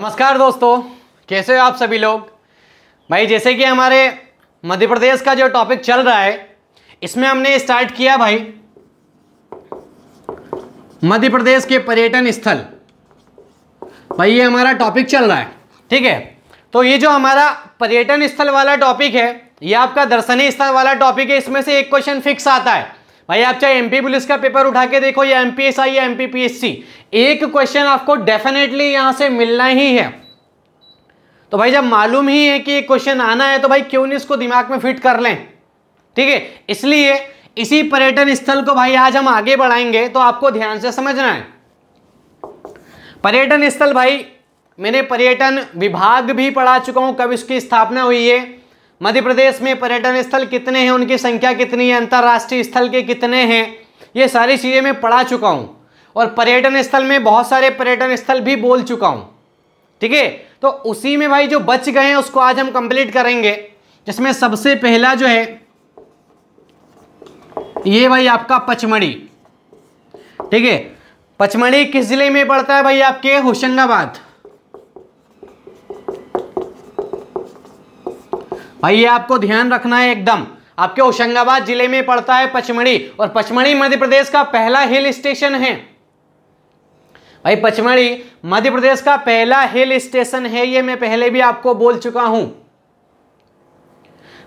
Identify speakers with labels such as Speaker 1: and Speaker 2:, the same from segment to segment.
Speaker 1: नमस्कार दोस्तों कैसे हो आप सभी लोग भाई जैसे कि हमारे मध्य प्रदेश का जो टॉपिक चल रहा है इसमें हमने स्टार्ट किया भाई मध्य प्रदेश के पर्यटन स्थल भाई ये हमारा टॉपिक चल रहा है ठीक है तो ये जो हमारा पर्यटन स्थल वाला टॉपिक है ये आपका दर्शनीय स्थल वाला टॉपिक है इसमें से एक क्वेश्चन फिक्स आता है भाई आप चाहे एमपी पुलिस का पेपर उठा के देखो या एमपीएसआई या एमपीपीएससी एक क्वेश्चन आपको डेफिनेटली यहां से मिलना ही है तो भाई जब मालूम ही है कि क्वेश्चन आना है तो भाई क्यों नहीं इसको दिमाग में फिट कर लें ठीक है इसलिए इसी पर्यटन स्थल को भाई आज हम आगे बढ़ाएंगे तो आपको ध्यान से समझना है पर्यटन स्थल भाई मैंने पर्यटन विभाग भी पढ़ा चुका हूं कब इसकी स्थापना हुई है मध्य प्रदेश में पर्यटन स्थल कितने हैं उनकी संख्या कितनी है अंतर्राष्ट्रीय स्थल के कितने हैं ये सारी चीज़ें मैं पढ़ा चुका हूँ और पर्यटन स्थल में बहुत सारे पर्यटन स्थल भी बोल चुका हूँ ठीक है तो उसी में भाई जो बच गए हैं उसको आज हम कंप्लीट करेंगे जिसमें सबसे पहला जो है ये भाई आपका पचमढ़ी ठीक है पचमढ़ी किस जिले में पड़ता है भाई आपके होशंगाबाद भाई ये आपको ध्यान रखना है एकदम आपके होशंगाबाद जिले में पड़ता है पचमढ़ी और पचमढ़ी मध्य प्रदेश का पहला हिल स्टेशन है भाई पचमढ़ी मध्य प्रदेश का पहला हिल स्टेशन है ये मैं पहले भी आपको बोल चुका हूं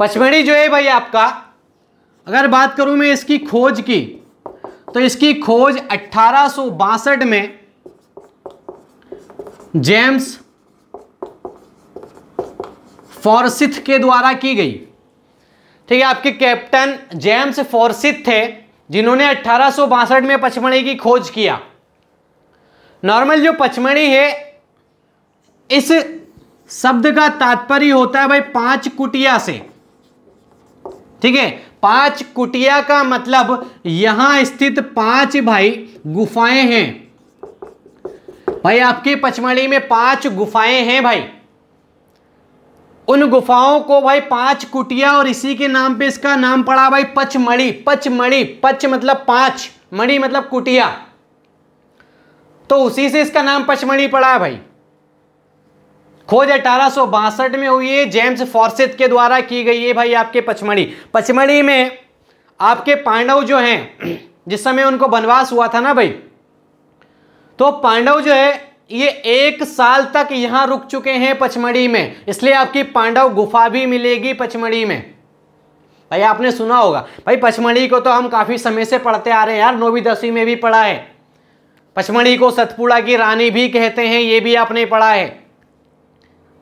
Speaker 1: पचमढ़ी जो है भाई आपका अगर बात करूं मैं इसकी खोज की तो इसकी खोज अट्ठारह में जेम्स फॉरसिथ के द्वारा की गई ठीक है आपके कैप्टन जेम्स फॉरसिथ थे जिन्होंने अट्ठारह में पचमढ़ी की खोज किया नॉर्मल जो पचमढ़ी है इस शब्द का तात्पर्य होता है भाई पांच कुटिया से ठीक है पांच कुटिया का मतलब यहां स्थित पांच भाई गुफाएं हैं भाई आपके पचमढ़ी में पांच गुफाएं हैं भाई उन गुफाओं को भाई पांच कुटिया और इसी के नाम पे इसका नाम पड़ा भाई पचमढ़ी पचमढ़ी पच मतलब पांच मणि मतलब कुटिया तो उसी से इसका नाम पचमढ़ी पड़ा है भाई खोज अठारह में हुई है जेम्स फॉर्सेथ के द्वारा की गई है भाई आपके पचमढ़ी पचमढ़ी में आपके पांडव जो हैं जिस समय उनको बनवास हुआ था ना भाई तो पांडव जो है ये एक साल तक यहां रुक चुके हैं पचमढ़ी में इसलिए आपकी पांडव गुफा भी मिलेगी पचमढ़ी में भाई आपने सुना होगा भाई पचमढ़ी को तो हम काफ़ी समय से पढ़ते आ रहे हैं यार नौवीं दसवीं में भी पढ़ा है पचमढ़ी को सतपुड़ा की रानी भी कहते हैं ये भी आपने पढ़ा है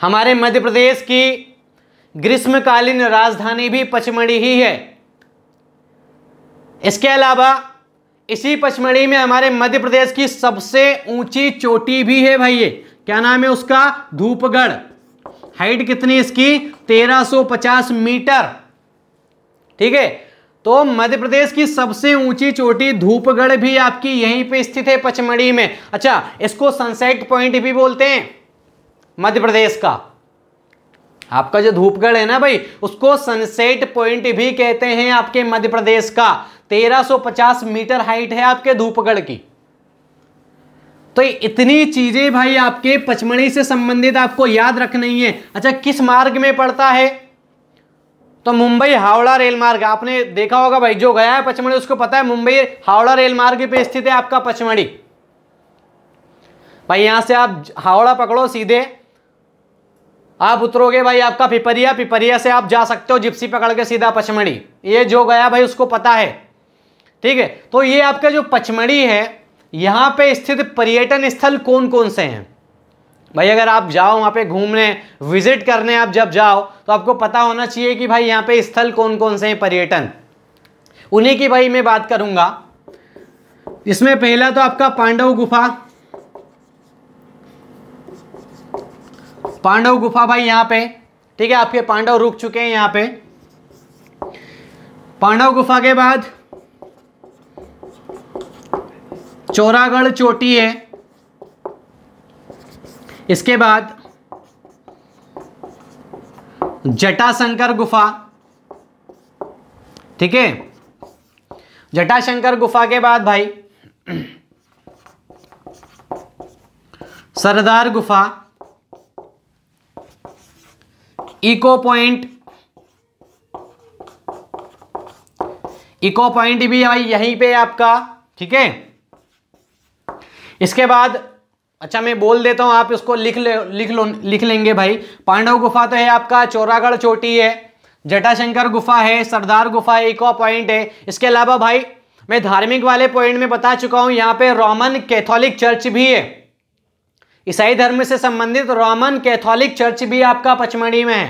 Speaker 1: हमारे मध्य प्रदेश की ग्रीष्मकालीन राजधानी भी पचमढ़ी ही है इसके अलावा इसी पचमढ़ी में हमारे मध्य प्रदेश की सबसे ऊंची चोटी भी है भाई ये क्या नाम है उसका धूपगढ़ हाइट कितनी इसकी 1350 मीटर ठीक है तो मध्य प्रदेश की सबसे ऊंची चोटी धूपगढ़ भी आपकी यहीं पे स्थित है पचमढ़ी में अच्छा इसको सनसेट पॉइंट भी बोलते हैं मध्य प्रदेश का आपका जो धूपगढ़ है ना भाई उसको सनसेट पॉइंट भी कहते हैं आपके मध्य प्रदेश का 1350 मीटर हाइट है आपके धूपगढ़ की तो इतनी चीजें भाई आपके पचमढ़ी से संबंधित आपको याद रखनी है अच्छा किस मार्ग में पड़ता है तो मुंबई हावड़ा रेल मार्ग आपने देखा होगा भाई जो गया है पचमढ़ी उसको पता है मुंबई हावड़ा रेल मार्ग पे स्थित है आपका पचमढ़ी भाई यहां से आप हावड़ा पकड़ो सीधे आप उतरोगे भाई आपका पिपरिया पिपरिया से आप जा सकते हो जिप्सी पकड़ के सीधा पचमढ़ी ये जो गया भाई उसको पता है ठीक है तो ये आपका जो पचमढ़ी है यहाँ पे स्थित पर्यटन स्थल कौन कौन से हैं भाई अगर आप जाओ वहाँ पे घूमने विजिट करने आप जब जाओ तो आपको पता होना चाहिए कि भाई यहाँ पे स्थल कौन कौन से हैं पर्यटन उन्हीं की भाई मैं बात करूँगा इसमें पहला तो आपका पांडव गुफा पांडव गुफा भाई यहाँ पे ठीक है आपके पांडव रुक चुके हैं यहाँ पे पांडव गुफा के बाद चोरागढ़ चोटी है इसके बाद जटाशंकर गुफा ठीक है जटाशंकर गुफा के बाद भाई सरदार गुफा इको पॉइंट इको पॉइंट भी भाई यहीं पे आपका ठीक है इसके बाद अच्छा मैं बोल देता हूँ आप इसको लिख ले लिख लो लिख लेंगे भाई पांडव गुफा तो है आपका चौरागढ़ चोटी है जटाशंकर गुफा है सरदार गुफा है इको पॉइंट है इसके अलावा भाई मैं धार्मिक वाले पॉइंट में बता चुका हूँ यहाँ पे रोमन कैथोलिक चर्च भी है ईसाई धर्म से संबंधित रोमन कैथोलिक चर्च भी आपका पचमढ़ी में है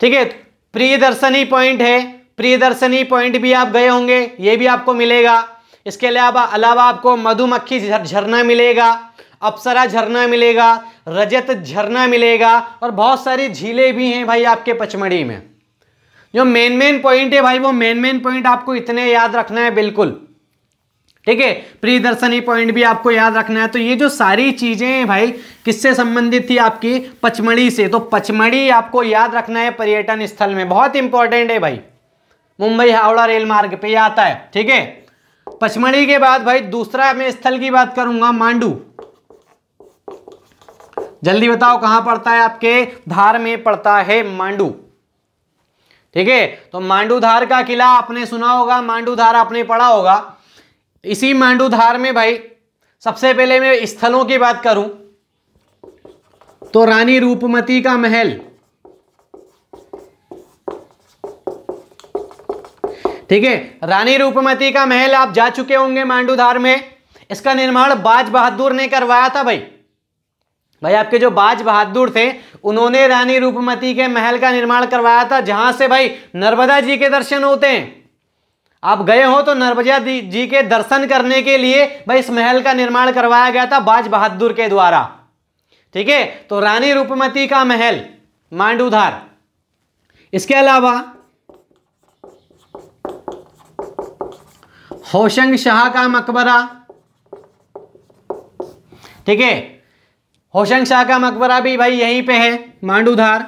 Speaker 1: ठीक है प्रियदर्शनी पॉइंट है प्रियदर्शनी पॉइंट भी आप गए होंगे ये भी आपको मिलेगा इसके अलावा अलावा आपको मधुमक्खी झरना मिलेगा अप्सरा झरना मिलेगा रजत झरना मिलेगा और बहुत सारी झीलें भी हैं भाई आपके पचमढ़ी में जो मेन मेन पॉइंट है भाई वो मेन मेन पॉइंट आपको इतने याद रखना है बिल्कुल ठीक है प्रिय दर्शनी पॉइंट भी आपको याद रखना है तो ये जो सारी चीज़ें हैं भाई किससे संबंधित थी आपकी पचमढ़ी से तो पचमढ़ी आपको याद रखना है पर्यटन स्थल में बहुत इंपॉर्टेंट है भाई मुंबई हावड़ा रेल मार्ग पे आता है ठीक है पचमढ़ी के बाद भाई दूसरा मैं स्थल की बात करूंगा मांडू जल्दी बताओ कहां पड़ता है आपके धार में पड़ता है मांडू ठीक है तो मांडू धार का किला आपने सुना होगा मांडू धार आपने पढ़ा होगा इसी मांडू धार में भाई सबसे पहले मैं स्थलों की बात करूं तो रानी रूपमती का महल ठीक है रानी रूपमती का महल आप जा चुके होंगे मांडूधार में इसका निर्माण बाज बहादुर ने करवाया था भाई भाई आपके जो बाज बहादुर थे उन्होंने रानी रूपमती के महल का निर्माण करवाया था जहां से भाई नर्मदा जी के दर्शन होते हैं आप गए हो तो नर्मदा जी के दर्शन करने के लिए भाई इस महल का निर्माण करवाया गया था बाज बहादुर के द्वारा ठीक है तो रानी रूपमती का महल मांडूधार इसके अलावा होशंग शाह का मकबरा ठीक है होशंग शाह का मकबरा भी भाई यहीं पे है मांडूधार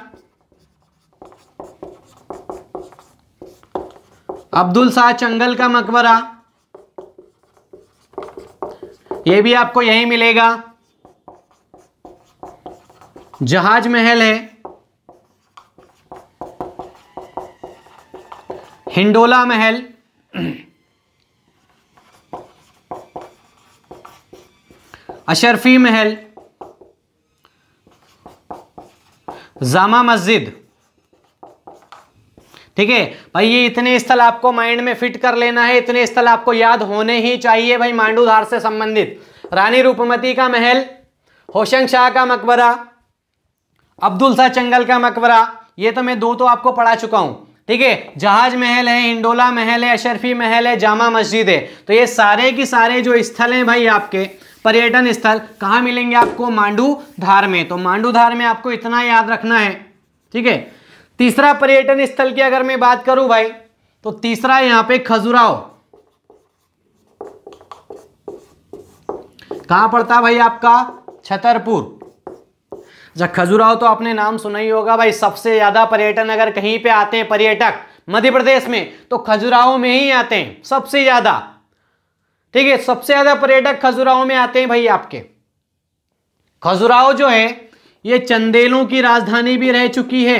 Speaker 1: अब्दुल शाह चंगल का मकबरा ये भी आपको यहीं मिलेगा जहाज महल है हिंडोला महल अशरफी महल जामा मस्जिद ठीक है भाई ये इतने स्थल आपको माइंड में फिट कर लेना है इतने स्थल आपको याद होने ही चाहिए भाई मांडूधार से संबंधित रानी रूपमती का महल होशंग शाह का मकबरा अब्दुल शाह चंगल का मकबरा ये तो मैं दो तो आपको पढ़ा चुका हूं ठीक है जहाज महल है इंडोला महल है अशरफी महल है जामा मस्जिद है तो ये सारे के सारे जो स्थल हैं भाई आपके पर्यटन स्थल कहाँ मिलेंगे आपको मांडू धार में तो मांडू धार में आपको इतना याद रखना है ठीक है तीसरा पर्यटन स्थल की अगर मैं बात करूं भाई तो तीसरा यहां पे खजुराहो कहां पड़ता भाई आपका छतरपुर जब अच्छा, खजुराहो तो आपने नाम सुना ही होगा भाई सबसे ज्यादा पर्यटन अगर कहीं पे आते हैं पर्यटक मध्य प्रदेश में तो खजुराहो में ही आते हैं सबसे ज्यादा ठीक है सबसे ज्यादा पर्यटक खजुराहो में आते हैं भाई आपके खजुराहो जो है ये चंदेलों की राजधानी भी रह चुकी है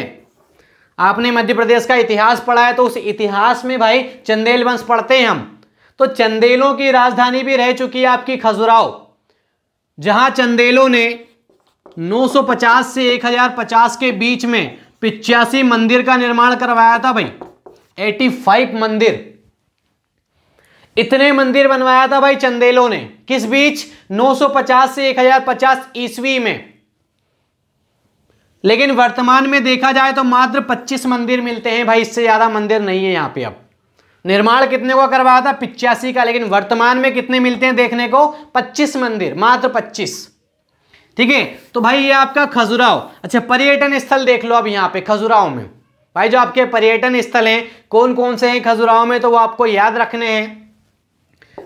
Speaker 1: आपने मध्य प्रदेश का इतिहास पढ़ा है तो उस इतिहास में भाई चंदेल वंश पढ़ते हैं हम तो चंदेलों की राजधानी भी रह चुकी है आपकी खजुराहो जहां चंदेलों ने 950 से 1050 के बीच में पिचासी मंदिर का निर्माण करवाया था भाई 85 मंदिर इतने मंदिर बनवाया था भाई चंदेलों ने किस बीच 950 से 1050 ईस्वी में लेकिन वर्तमान में देखा जाए तो मात्र 25 मंदिर मिलते हैं भाई इससे ज़्यादा मंदिर नहीं है यहाँ पे अब निर्माण कितने को करवाया था पिचासी का लेकिन वर्तमान में कितने मिलते हैं देखने को 25 मंदिर मात्र 25 ठीक है तो भाई ये आपका खजुराव अच्छा पर्यटन स्थल देख लो अब यहाँ पे खजुराव में भाई जो आपके पर्यटन स्थल हैं कौन कौन से हैं खजुराव में तो वो आपको याद रखने हैं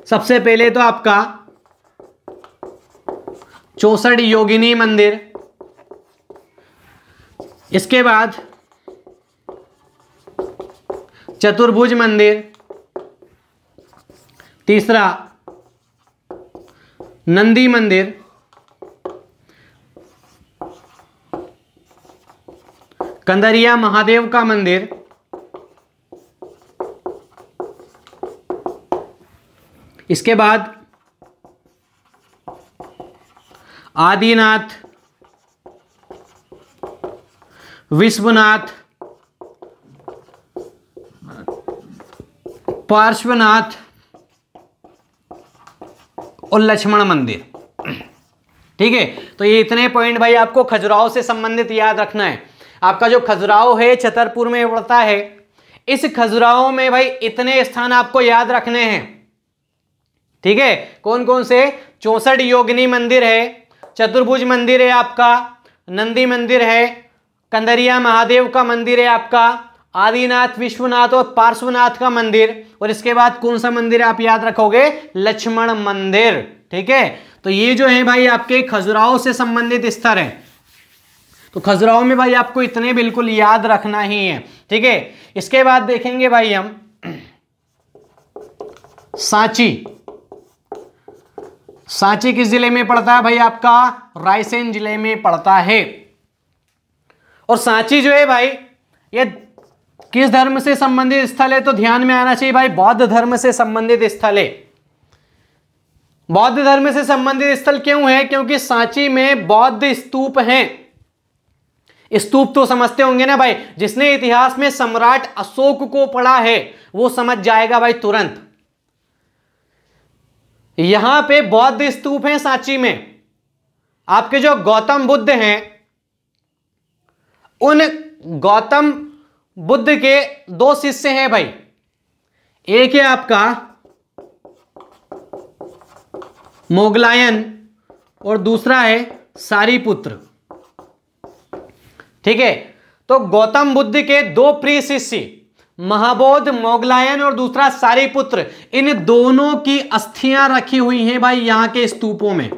Speaker 1: सबसे पहले तो आपका चौसठ योगिनी मंदिर इसके बाद चतुर्भुज मंदिर तीसरा नंदी मंदिर कंदरिया महादेव का मंदिर इसके बाद आदिनाथ विश्वनाथ पार्श्वनाथ और लक्ष्मण मंदिर ठीक है तो ये इतने पॉइंट भाई आपको खजुराहो से संबंधित याद रखना है आपका जो खजुराहो है छतरपुर में पड़ता है इस खजुराहो में भाई इतने स्थान आपको याद रखने हैं ठीक है कौन कौन से चौसठ योगिनी मंदिर है चतुर्भुज मंदिर है आपका नंदी मंदिर है कंदरिया महादेव का मंदिर है आपका आदिनाथ विश्वनाथ और पार्श्वनाथ का मंदिर और इसके बाद कौन सा मंदिर आप याद रखोगे लक्ष्मण मंदिर ठीक है तो ये जो है भाई आपके खजुराहो से संबंधित स्तर है तो खजुराहो में भाई आपको इतने बिल्कुल याद रखना ही है ठीक है इसके बाद देखेंगे भाई हम सांची सांची किस जिले में पड़ता है भाई आपका रायसेन जिले में पड़ता है और सांची जो है भाई ये किस धर्म से संबंधित स्थल है तो ध्यान में आना चाहिए भाई बौद्ध धर्म से संबंधित स्थल है बौद्ध धर्म से संबंधित स्थल क्यों है क्योंकि सांची में बौद्ध स्तूप हैं स्तूप तो समझते होंगे ना भाई जिसने इतिहास में सम्राट अशोक को पढ़ा है वो समझ जाएगा भाई तुरंत यहां पे बौद्ध स्तूप हैं सांची में आपके जो गौतम बुद्ध हैं उन गौतम बुद्ध के दो शिष्य हैं भाई एक है आपका मोगलायन और दूसरा है सारीपुत्र ठीक है तो गौतम बुद्ध के दो प्रिय शिष्य महाबोध मोगलायन और दूसरा सारीपुत्र इन दोनों की अस्थियां रखी हुई हैं भाई यहां के स्तूपों में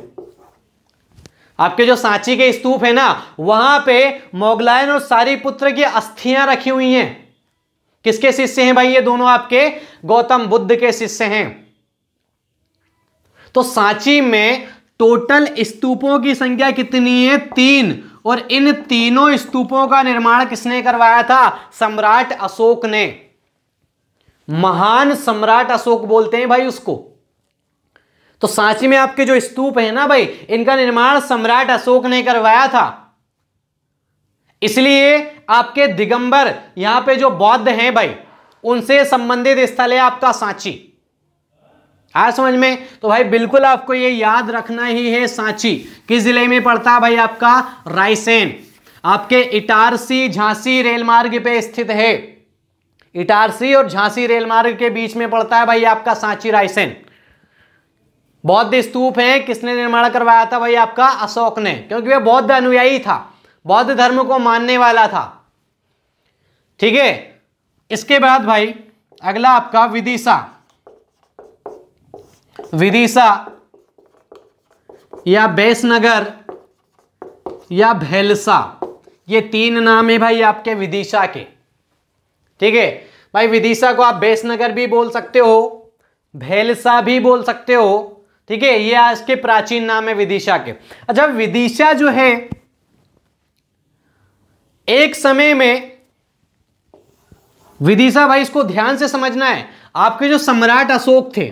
Speaker 1: आपके जो सांची के स्तूप है ना वहां पे मोगलायन और सारीपुत्र की अस्थियां रखी हुई हैं किसके शिष्य हैं भाई ये दोनों आपके गौतम बुद्ध के शिष्य हैं तो सांची में टोटल स्तूपों की संख्या कितनी है तीन और इन तीनों स्तूपों का निर्माण किसने करवाया था सम्राट अशोक ने महान सम्राट अशोक बोलते हैं भाई उसको तो सांची में आपके जो स्तूप है ना भाई इनका निर्माण सम्राट अशोक ने करवाया था इसलिए आपके दिगंबर यहां पे जो बौद्ध हैं भाई उनसे संबंधित स्थल है आपका सांची आज समझ में तो भाई बिल्कुल आपको ये याद रखना ही है सांची किस जिले में पड़ता है भाई आपका रायसेन आपके इटारसी झांसी रेल मार्ग पे स्थित है इटारसी और झांसी रेल मार्ग के बीच में पड़ता है भाई आपका सांची रायसेन बौद्ध स्तूप है किसने निर्माण करवाया था भाई आपका अशोक ने क्योंकि वह बौद्ध अनुयायी था बौद्ध धर्म को मानने वाला था ठीक है इसके बाद भाई अगला आपका विदिशा विदिशा या बेसनगर या भेलसा ये तीन नाम है भाई आपके विदिशा के ठीक है भाई विदिशा को आप बेसनगर भी बोल सकते हो भेलसा भी बोल सकते हो ठीक है ये आज के प्राचीन नाम है विदिशा के अच्छा विदिशा जो है एक समय में विदिशा भाई इसको ध्यान से समझना है आपके जो सम्राट अशोक थे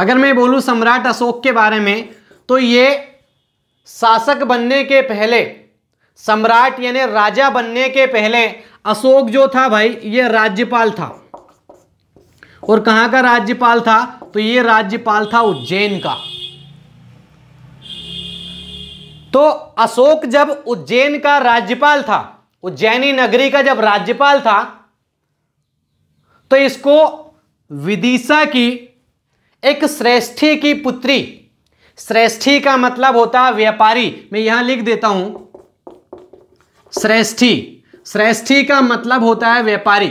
Speaker 1: अगर मैं बोलूं सम्राट अशोक के बारे में तो ये शासक बनने के पहले सम्राट यानी राजा बनने के पहले अशोक जो था भाई ये राज्यपाल था और कहां का राज्यपाल था तो ये राज्यपाल था उज्जैन का तो अशोक जब उज्जैन का राज्यपाल था उज्जैनी नगरी का जब राज्यपाल था तो इसको विदिशा की एक श्रेष्ठी की पुत्री श्रेष्ठी का मतलब होता है व्यापारी मैं यहां लिख देता हूं श्रेष्ठी श्रेष्ठी का मतलब होता है व्यापारी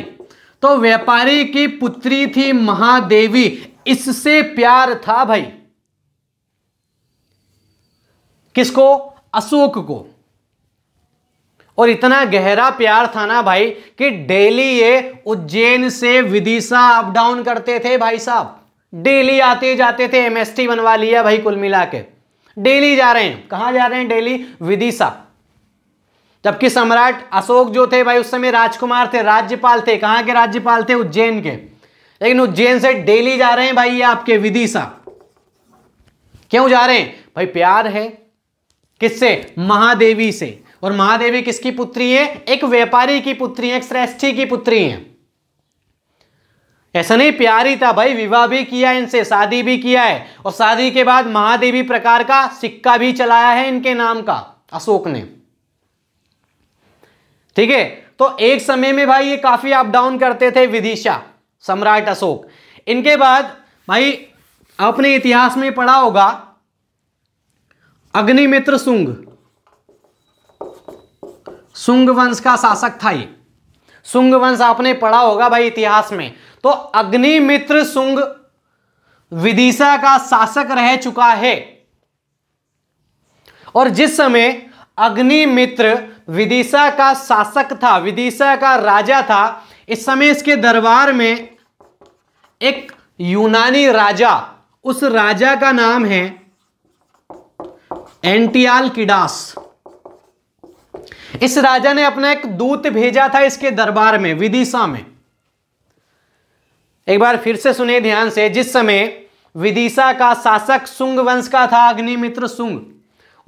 Speaker 1: तो व्यापारी की पुत्री थी महादेवी इससे प्यार था भाई किसको अशोक को और इतना गहरा प्यार था ना भाई कि डेली ये उज्जैन से विदिशा अप डाउन करते थे भाई साहब डेली आते जाते थे एमएसटी बनवा लिया भाई कुल मिला के डेली जा रहे हैं कहां जा रहे हैं डेली विदिशा जबकि सम्राट अशोक जो थे भाई उस समय राजकुमार थे राज्यपाल थे कहां के राज्यपाल थे उज्जैन के लेकिन उज्जैन से डेली जा रहे हैं भाई ये आपके विदिशा क्यों जा रहे हैं भाई प्यार है किससे महादेवी से और महादेवी किसकी पुत्री है एक व्यापारी की पुत्री है एक श्रेष्ठी की पुत्री है ऐसा नहीं प्यार ही था भाई विवाह भी किया है इनसे शादी भी किया है और शादी के बाद महादेवी प्रकार का सिक्का भी चलाया है इनके नाम का अशोक ने ठीक है तो एक समय में भाई ये काफी अप डाउन करते थे विदिशा सम्राट अशोक इनके बाद भाई आपने इतिहास में पढ़ा होगा अग्निमित्र सुंग सुंग वंश का शासक था ये सुंग वंश आपने पढ़ा होगा भाई इतिहास में तो अग्निमित्र सुंग विदिशा का शासक रह चुका है और जिस समय अग्निमित्र विदिशा का शासक था विदिशा का राजा था इस समय इसके दरबार में एक यूनानी राजा उस राजा का नाम है एंटियाल किडास इस राजा ने अपना एक दूत भेजा था इसके दरबार में विदिशा में एक बार फिर से सुने ध्यान से जिस समय विदिशा का शासक सुंग वंश का था अग्निमित्र सुंग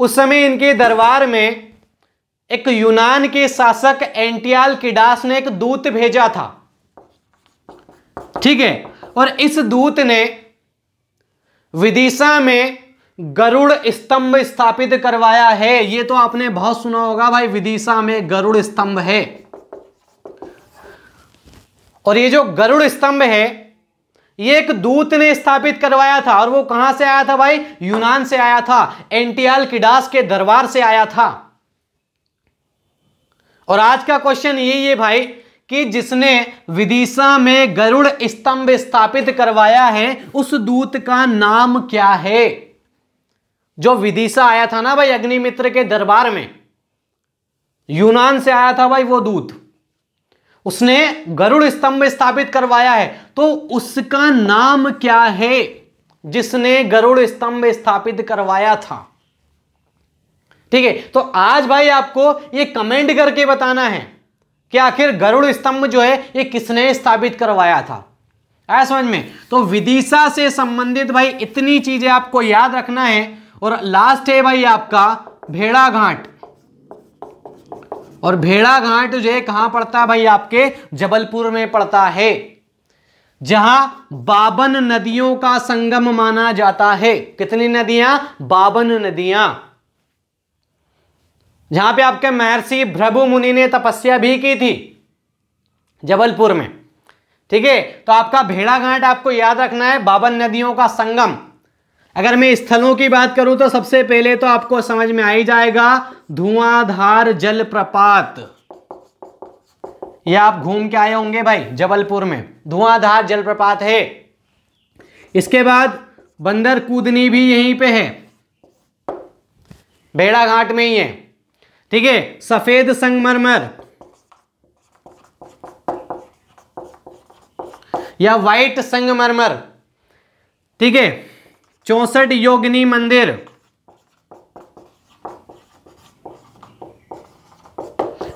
Speaker 1: उस समय इनके दरबार में एक यूनान के शासक एंटियाल किडास ने एक दूत भेजा था ठीक है और इस दूत ने विदिशा में गरुड़ स्तंभ स्थापित करवाया है ये तो आपने बहुत सुना होगा भाई विदिशा में गरुड़ स्तंभ है और ये जो गरुड़ स्तंभ है ये एक दूत ने स्थापित करवाया था और वो कहां से आया था भाई यूनान से आया था एंटियाल किडास के दरबार से आया था और आज का क्वेश्चन यही है भाई कि जिसने विदिशा में गरुड़ स्तंभ स्थापित करवाया है उस दूत का नाम क्या है जो विदिशा आया था ना भाई अग्निमित्र के दरबार में यूनान से आया था भाई वो दूत उसने गरुड़ स्तंभ स्थापित करवाया है तो उसका नाम क्या है जिसने गरुड़ स्तंभ स्थापित करवाया था ठीक है तो आज भाई आपको ये कमेंट करके बताना है कि आखिर गरुड़ स्तंभ जो है ये किसने स्थापित करवाया था आया समझ में तो विदिशा से संबंधित भाई इतनी चीजें आपको याद रखना है और लास्ट है भाई आपका भेड़ाघाट और भेड़ा घाट जो है कहां पड़ता है भाई आपके जबलपुर में पड़ता है जहां बाबन नदियों का संगम माना जाता है कितनी नदियां बाबन नदियां जहां पे आपके महर्षि भ्रभु मुनि ने तपस्या भी की थी जबलपुर में ठीक है तो आपका भेड़ाघाट आपको याद रखना है बाबन नदियों का संगम अगर मैं स्थलों की बात करूं तो सबसे पहले तो आपको समझ में आ ही जाएगा धुआंधार जलप्रपात यह आप घूम के आए होंगे भाई जबलपुर में धुआंधार जलप्रपात है इसके बाद बंदर कूदनी भी यहीं पे है भेड़ा घाट में ही है ठीक है सफेद संगमरमर या व्हाइट संगमरमर ठीक है चौसठ योगिनी मंदिर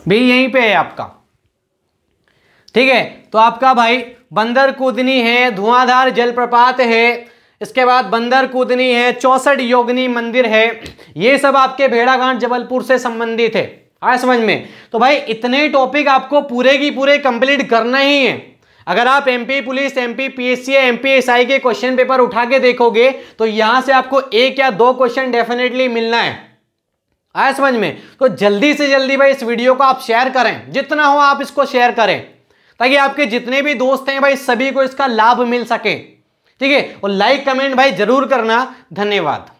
Speaker 1: भी यहीं पे है आपका ठीक है तो आपका भाई बंदर कूदनी है धुआंधार जलप्रपात है इसके बाद बंदर कूदनी है चौसठ योगिनी मंदिर है ये सब आपके भेड़ाघाट जबलपुर से संबंधित है आए समझ में तो भाई इतने टॉपिक आपको पूरे की पूरे कंप्लीट करना ही है अगर आप MP police MP PSC MPSI के क्वेश्चन पेपर उठा के देखोगे तो यहां से आपको एक या दो क्वेश्चन डेफिनेटली मिलना है आया समझ में तो जल्दी से जल्दी भाई इस वीडियो को आप शेयर करें जितना हो आप इसको शेयर करें ताकि आपके जितने भी दोस्त हैं भाई सभी को इसका लाभ मिल सके ठीक है और लाइक कमेंट भाई जरूर करना धन्यवाद